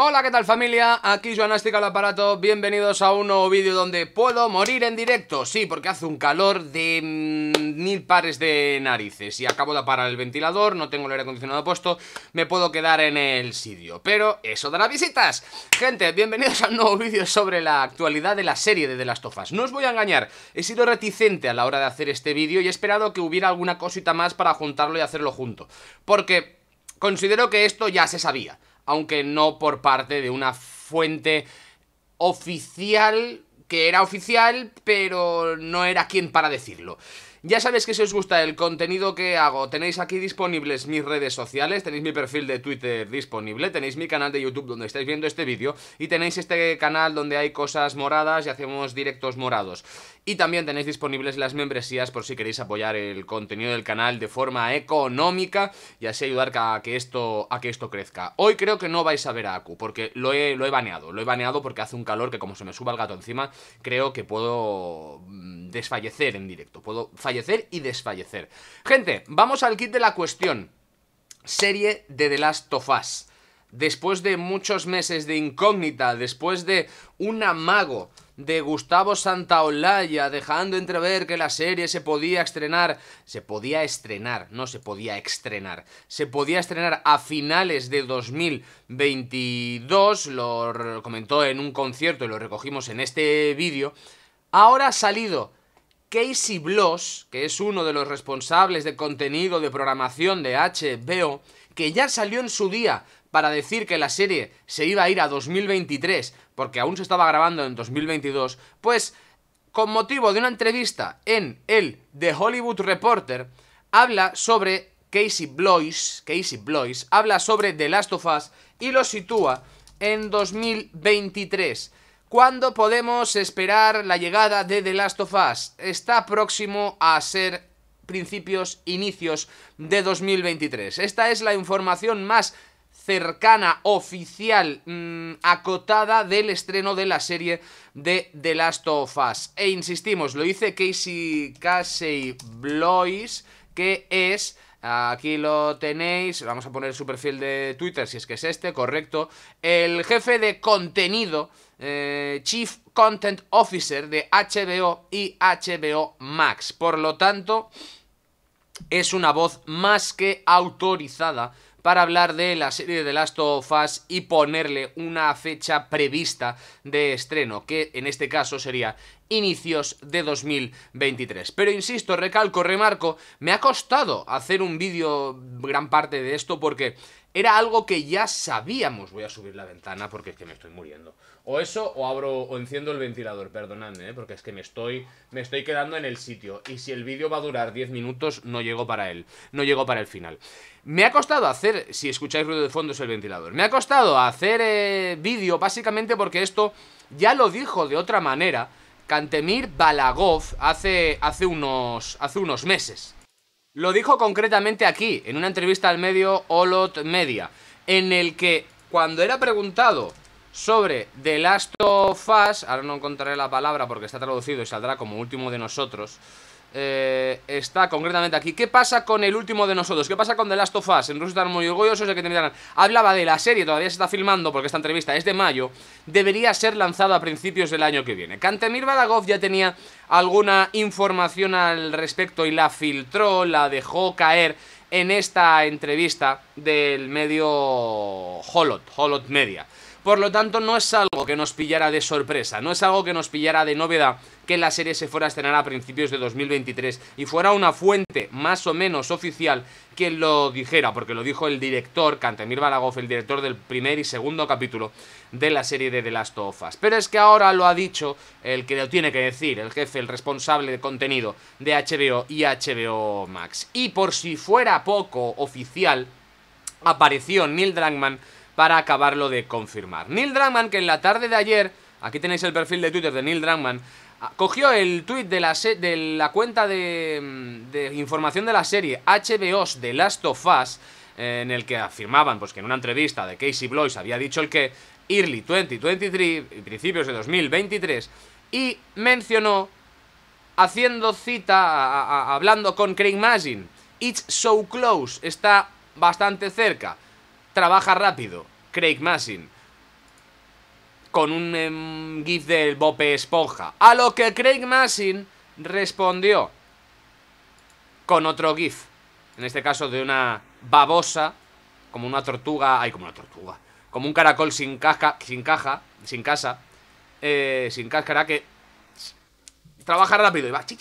Hola, ¿qué tal familia? Aquí Joanástica el aparato, bienvenidos a un nuevo vídeo donde puedo morir en directo. Sí, porque hace un calor de mm, mil pares de narices y acabo de parar el ventilador, no tengo el aire acondicionado puesto, me puedo quedar en el sitio. Pero eso dará visitas. Gente, bienvenidos a un nuevo vídeo sobre la actualidad de la serie de The Last of Us. No os voy a engañar, he sido reticente a la hora de hacer este vídeo y he esperado que hubiera alguna cosita más para juntarlo y hacerlo junto. Porque considero que esto ya se sabía aunque no por parte de una fuente oficial, que era oficial, pero no era quien para decirlo. Ya sabéis que si os gusta el contenido que hago, tenéis aquí disponibles mis redes sociales, tenéis mi perfil de Twitter disponible, tenéis mi canal de YouTube donde estáis viendo este vídeo y tenéis este canal donde hay cosas moradas y hacemos directos morados. Y también tenéis disponibles las membresías por si queréis apoyar el contenido del canal de forma económica y así ayudar a que esto, a que esto crezca. Hoy creo que no vais a ver a Aku porque lo he, lo he baneado. Lo he baneado porque hace un calor que como se me suba el gato encima, creo que puedo mm, desfallecer en directo. Puedo fallecer y desfallecer. Gente, vamos al kit de la cuestión. Serie de The Last of Us. Después de muchos meses de incógnita, después de un amago de Gustavo Santaolalla, dejando entrever que la serie se podía estrenar, se podía estrenar, no se podía estrenar, se podía estrenar a finales de 2022, lo comentó en un concierto y lo recogimos en este vídeo. Ahora ha salido Casey Bloss, que es uno de los responsables de contenido de programación de HBO, que ya salió en su día para decir que la serie se iba a ir a 2023, porque aún se estaba grabando en 2022, pues con motivo de una entrevista en el The Hollywood Reporter, habla sobre Casey Blois, Casey Blois, habla sobre The Last of Us y lo sitúa en 2023. ¿Cuándo podemos esperar la llegada de The Last of Us? Está próximo a ser principios, inicios de 2023. Esta es la información más cercana, oficial, mm, acotada del estreno de la serie de The Last of Us. E insistimos, lo dice Casey Casey Blois, que es... Aquí lo tenéis, vamos a poner su perfil de Twitter si es que es este, correcto. El jefe de contenido, eh, Chief Content Officer de HBO y HBO Max. Por lo tanto, es una voz más que autorizada para hablar de la serie de Last of Us y ponerle una fecha prevista de estreno, que en este caso sería inicios de 2023. Pero insisto, recalco, remarco, me ha costado hacer un vídeo gran parte de esto porque era algo que ya sabíamos. Voy a subir la ventana porque es que me estoy muriendo. O eso, o abro, o enciendo el ventilador, perdonadme, ¿eh? porque es que me estoy, me estoy quedando en el sitio. Y si el vídeo va a durar 10 minutos, no llego para él, no llego para el final. Me ha costado hacer si escucháis ruido de fondo, es el ventilador. Me ha costado hacer eh, vídeo básicamente porque esto ya lo dijo de otra manera Kantemir Balagov hace, hace, unos, hace unos meses. Lo dijo concretamente aquí, en una entrevista al medio Olot Media, en el que cuando era preguntado sobre The Last of Us, ahora no encontraré la palabra porque está traducido y saldrá como último de nosotros, eh, está concretamente aquí. ¿Qué pasa con el último de nosotros? ¿Qué pasa con The Last of Us? En Rusia están muy orgullosos de que Hablaba de la serie, todavía se está filmando porque esta entrevista es de mayo. Debería ser lanzado a principios del año que viene. Kantemir Badagov ya tenía alguna información al respecto y la filtró, la dejó caer en esta entrevista del medio Holot, Holot Media. Por lo tanto, no es algo que nos pillara de sorpresa, no es algo que nos pillara de novedad que la serie se fuera a estrenar a principios de 2023 y fuera una fuente más o menos oficial que lo dijera, porque lo dijo el director, Cantemir Balagov, el director del primer y segundo capítulo de la serie de The Last of Us. Pero es que ahora lo ha dicho el que lo tiene que decir, el jefe, el responsable de contenido de HBO y HBO Max. Y por si fuera poco oficial, apareció Neil Druckmann para acabarlo de confirmar. Neil Dragman, que en la tarde de ayer, aquí tenéis el perfil de Twitter de Neil Dragman. Ah, cogió el tweet de la, cuenta de, mm, de, información de la serie HBO's de Last of Us, eh, en el que afirmaban pues, que en una entrevista de Casey Blois había dicho el que Early 2023, principios de 2023, y mencionó, haciendo cita, hablando con Craig Mazin, It's so close, está bastante cerca trabaja rápido. Craig Massin. Con un em, GIF del Bope Esponja. A lo que Craig Massin respondió con otro GIF. En este caso de una babosa, como una tortuga. Ay, como una tortuga. Como un caracol sin caja. Sin caja. Sin casa. Eh, sin cáscara que. Trabaja rápido y va, chi,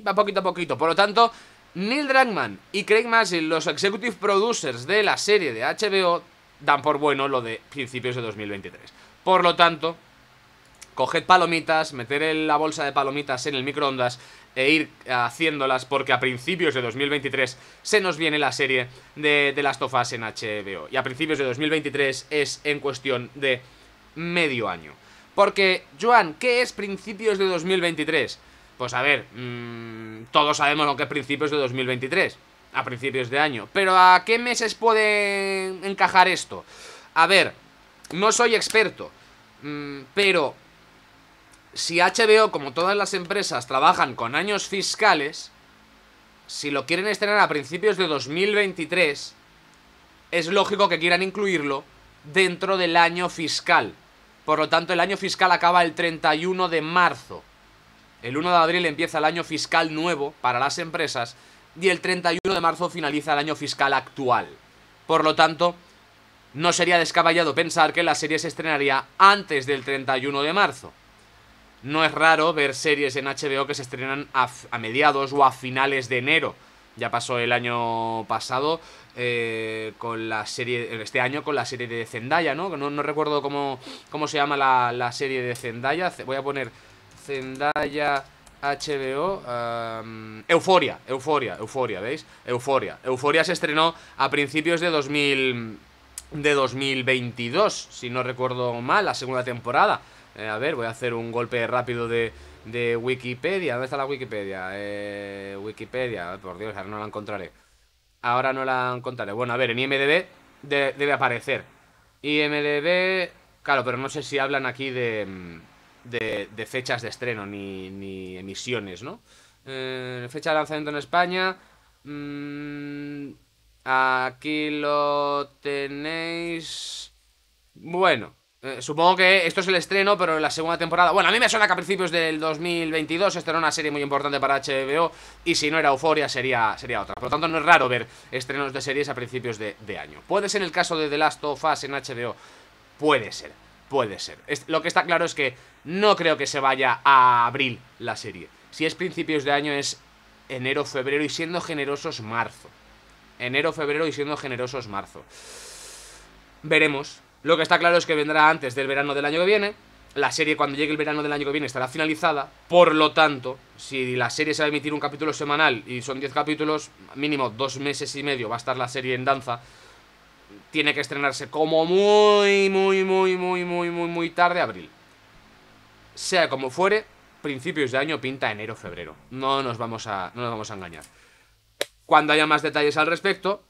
va poquito a poquito. Por lo tanto, Neil Druckmann y Craig Mazin, los executive producers de la serie de HBO, dan por bueno lo de principios de 2023. Por lo tanto, coged palomitas, meter la bolsa de palomitas en el microondas e ir haciéndolas porque a principios de 2023 se nos viene la serie de, las tofas en HBO. Y a principios de 2023 es en cuestión de medio año. Porque, Joan, ¿qué es principios de 2023? Pues a ver, mm, todos sabemos lo que es principios de 2023, a principios de año. Pero ¿a qué meses puede encajar esto? A ver, no soy experto, mm, pero si HBO, como todas las empresas, trabajan con años fiscales, si lo quieren estrenar a principios de 2023, es lógico que quieran incluirlo dentro del año fiscal. Por lo tanto, el año fiscal acaba el 31 de marzo. El 1 de abril empieza el año fiscal nuevo para las empresas y el 31 de marzo finaliza el año fiscal actual. Por lo tanto, no sería descaballado pensar que la serie se estrenaría antes del 31 de marzo. No es raro ver series en HBO que se estrenan a, mediados o a finales de enero. Ya pasó el año pasado eh, con la serie, este año con la serie de Zendaya, ¿no? No, recuerdo cómo, cómo se llama la, la serie de Zendaya. Voy a poner Zendaya, HBO, Euforia, Euforia, Euforia, ¿veis? Euforia. Euforia se estrenó a principios de 2000 de 2022, si no recuerdo mal, la segunda temporada. Eh, a ver, voy a hacer un golpe rápido de, de Wikipedia. ¿Dónde está la Wikipedia? Eh, Wikipedia, por Dios, ahora no la encontraré. Ahora no la encontraré. Bueno, a ver, en IMDB debe aparecer. IMDB, claro, pero no sé si hablan aquí de de, fechas de estreno ni, emisiones, ¿no? Eh, fecha de lanzamiento en España. Mm, aquí lo tenéis. Bueno, eh, supongo que esto es el estreno, pero en la segunda temporada. Bueno, a mí me suena que a principios del 2022 esta era una serie muy importante para HBO. Y si no era Euforia, sería, sería otra. Por lo tanto, no es raro ver estrenos de series a principios de, de año. ¿Puede ser el caso de The Last of Us en HBO? Puede ser puede ser. lo que está claro es que no creo que se vaya a abril la serie. Si es principios de año es enero, febrero y siendo generosos marzo. Enero, febrero y siendo generosos marzo. Veremos. Lo que está claro es que vendrá antes del verano del año que viene. La serie cuando llegue el verano del año que viene estará finalizada. Por lo tanto, si la serie se va a emitir un capítulo semanal y son 10 capítulos, mínimo dos meses y medio va a estar la serie en danza tiene que estrenarse como muy, muy, muy, muy, muy, muy, muy tarde abril. Sea como fuere, principios de año pinta enero-febrero. No, nos vamos a, nos vamos a engañar. Cuando haya más detalles al respecto,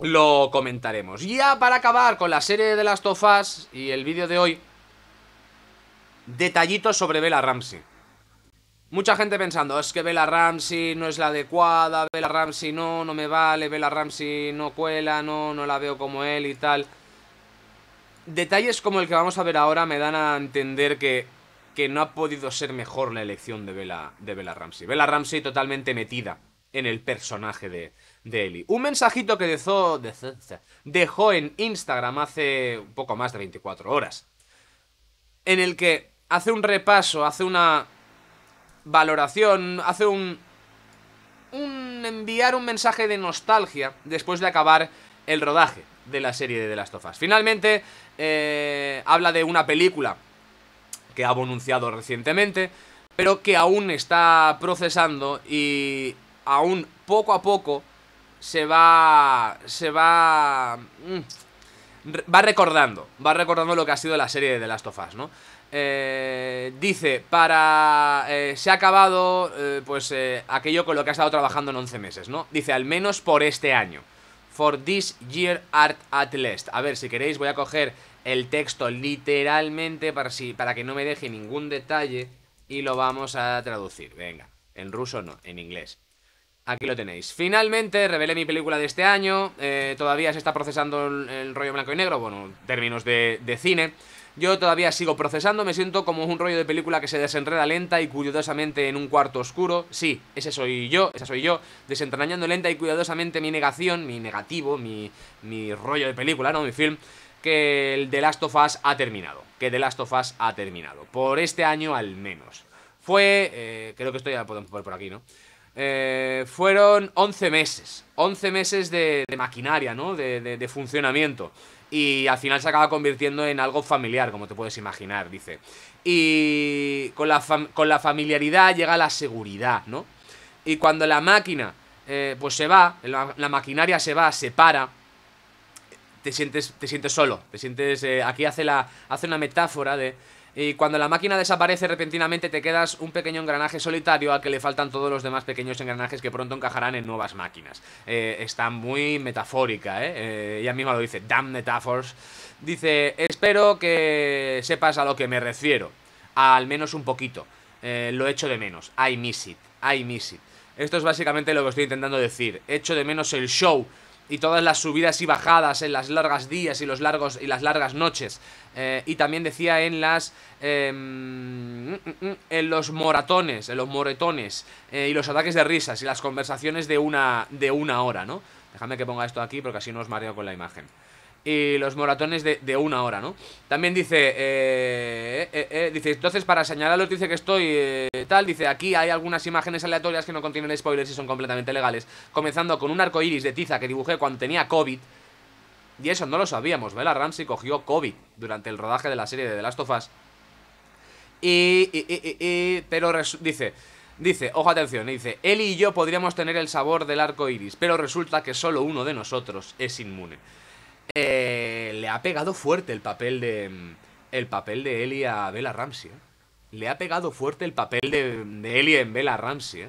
lo comentaremos. Ya para acabar con la serie de las tofas y el vídeo de hoy, detallitos sobre Bella Ramsey. Mucha gente pensando, es que Bella Ramsey no es la adecuada, Bella Ramsey no, no me vale, Bella Ramsey no cuela, no, no la veo como él y tal. Detalles como el que vamos a ver ahora me dan a entender que, que no ha podido ser mejor la elección de Bella, de Ramsey. Bella Ramsey totalmente metida en el personaje de, de Ellie. Un mensajito que dejó, dejó en Instagram hace un poco más de 24 horas, en el que hace un repaso, hace una valoración, hace un, enviar un mensaje de nostalgia después de acabar el rodaje de la serie de The Last of Us. Finalmente, eh, habla de una película que ha anunciado recientemente, pero que aún está procesando y aún poco a poco se va. se va. Mm, va recordando, va recordando lo que ha sido la serie de The Last of Us, ¿no? Eh, dice, para... Eh, se ha acabado, eh, pues, aquello con lo que ha estado trabajando en 11 meses, ¿no? Dice, al menos por este año. For this year art at least. A ver, si queréis voy a coger el texto literalmente para, si, para que no me deje ningún detalle y lo vamos a traducir. Venga, en ruso no, en inglés. Aquí lo tenéis. Finalmente revelé mi película de este año. todavía se está procesando el, rollo blanco y negro, bueno, términos de, de cine. Yo todavía sigo procesando, me siento como un rollo de película que se desenreda lenta y cuidadosamente en un cuarto oscuro. Sí, ese soy yo, esa soy yo, desentrañando lenta y cuidadosamente mi negación, mi negativo, mi, mi rollo de película, ¿no? Mi film, que el The Last of Us ha terminado. Que The Last of Us ha terminado. Por este año al menos. Fue. Eh, creo que esto ya lo podemos poner por aquí, ¿no? eh, fueron 11 meses. 11 meses de, maquinaria, ¿no? De, funcionamiento. Y al final se acaba convirtiendo en algo familiar, como te puedes imaginar, dice. Y con la, con la familiaridad llega la seguridad, ¿no? Y cuando la máquina, eh, pues se va, la, maquinaria se va, se para, te sientes, te sientes solo, te sientes... Eh, aquí hace, la, hace una metáfora de y cuando la máquina desaparece repentinamente te quedas un pequeño engranaje solitario al que le faltan todos los demás pequeños engranajes que pronto encajarán en nuevas máquinas. Eh, está muy metafórica, ¿eh? ¿eh? Ella misma lo dice, damn metaphors. Dice, espero que sepas a lo que me refiero, al menos un poquito. Eh, lo echo de menos, I miss it, I miss it. Esto es básicamente lo que estoy intentando decir, echo de menos el show y todas las subidas y bajadas en las largas días y los largos y las largas noches eh, y también decía en las em, en los moratones en los moretones eh, y los ataques de risas y las conversaciones de una de una hora no déjame que ponga esto aquí porque así no os mareo con la imagen y los moratones de, una hora, ¿no? También dice, eh, eh, eh, dice, entonces para señalaros dice que estoy tal, dice, aquí hay algunas imágenes aleatorias que no contienen spoilers y son completamente legales, comenzando con un arco iris de tiza que dibujé cuando tenía COVID, y eso no lo sabíamos, La Ramsey cogió COVID durante el rodaje de la serie de The Last of Us, y, pero dice... Dice, ojo atención, dice, Él y yo podríamos tener el sabor del arco iris, pero resulta que solo uno de nosotros es inmune. Eh, le ha pegado fuerte el papel de mm, el papel de Ellie a Bella Ramsey. ¿eh? Le ha pegado fuerte el papel de, de en Bella Ramsey. ¿eh?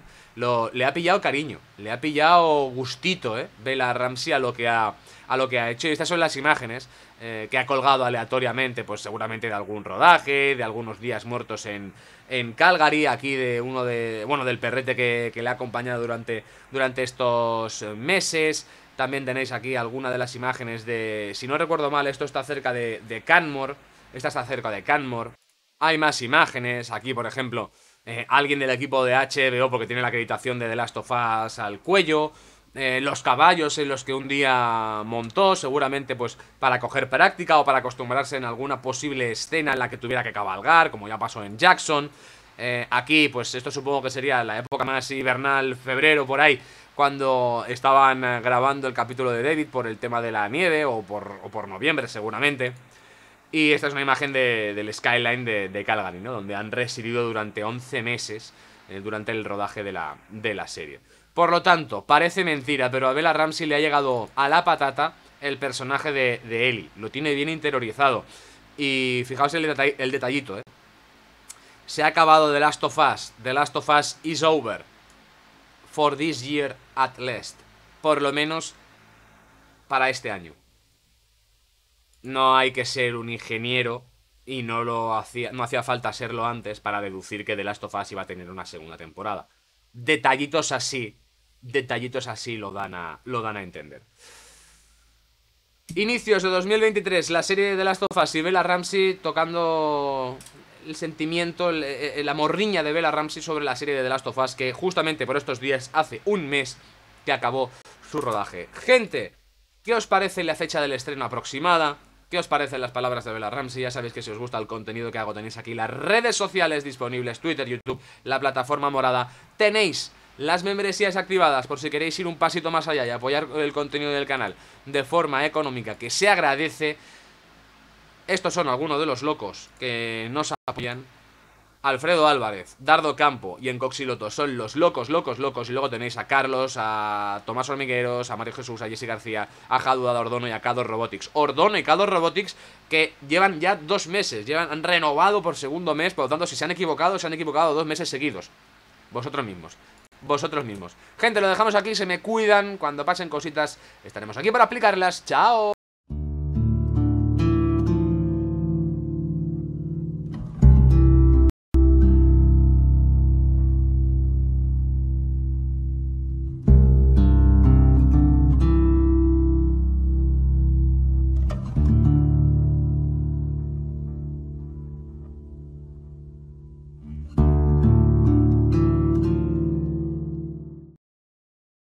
le ha pillado cariño, le ha pillado gustito ¿eh? Bella Ramsey a lo que ha, a lo que ha hecho. Y estas son las imágenes que ha colgado aleatoriamente, pues seguramente de algún rodaje, de algunos días muertos en, en Calgary, aquí de uno de, bueno, del perrete que, que le ha acompañado durante, durante estos meses. También tenéis aquí alguna de las imágenes de... Si no recuerdo mal, esto está cerca de, Canmore. Esta está cerca de Canmore. Hay más imágenes. Aquí, por ejemplo, eh, alguien del equipo de HBO porque tiene la acreditación de The Last of Us al cuello. Eh, los caballos en los que un día montó, seguramente pues para coger práctica o para acostumbrarse en alguna posible escena en la que tuviera que cabalgar, como ya pasó en Jackson. Eh, aquí, pues esto supongo que sería la época más hibernal, febrero, por ahí, cuando estaban eh, grabando el capítulo de David por el tema de la nieve o por, noviembre seguramente. Y esta es una imagen del skyline de, Calgary, ¿no? Donde han residido durante 11 meses eh, durante el rodaje de la, serie. Por lo tanto, parece mentira, pero a Bella Ramsey le ha llegado a la patata el personaje de, de Ellie. Lo tiene bien interiorizado. Y fijaos el, el detallito, ¿eh? Se ha acabado The Last of Us. The Last of Us is over for this year at least. Por lo menos para este año. No hay que ser un ingeniero y no lo hacía no hacía falta serlo antes para deducir que The Last of Us iba a tener una segunda temporada. Detallitos así, detallitos así lo dan a lo dan a entender. Inicios de 2023, la serie de The Last of Us y Bella Ramsey tocando el sentimiento, la morriña de Bella Ramsey sobre la serie de The Last of Us, que justamente por estos días, hace un mes, que acabó su rodaje. Gente, ¿qué os parece la fecha del estreno aproximada? ¿Qué os parecen las palabras de Bella Ramsey? Ya sabéis que si os gusta el contenido que hago tenéis aquí las redes sociales disponibles, Twitter, YouTube, la plataforma morada. Tenéis las membresías activadas por si queréis ir un pasito más allá y apoyar el contenido del canal de forma económica que se agradece. Estos son algunos de los locos que nos apoyan. Alfredo Álvarez, Dardo Campo y Encoxiloto son los locos, locos, locos. Y luego tenéis a Carlos, a Tomás Hormigueros, a Mario Jesús, a Jesse García, a a Ordono y a Cador Robotics. Ordono y Cador Robotics que llevan ya dos meses, llevan, han renovado por segundo mes. Por lo tanto, si se han equivocado, se han equivocado dos meses seguidos. Vosotros mismos vosotros mismos. Gente, lo dejamos aquí, se me cuidan, cuando pasen cositas estaremos aquí para aplicarlas. ¡Chao!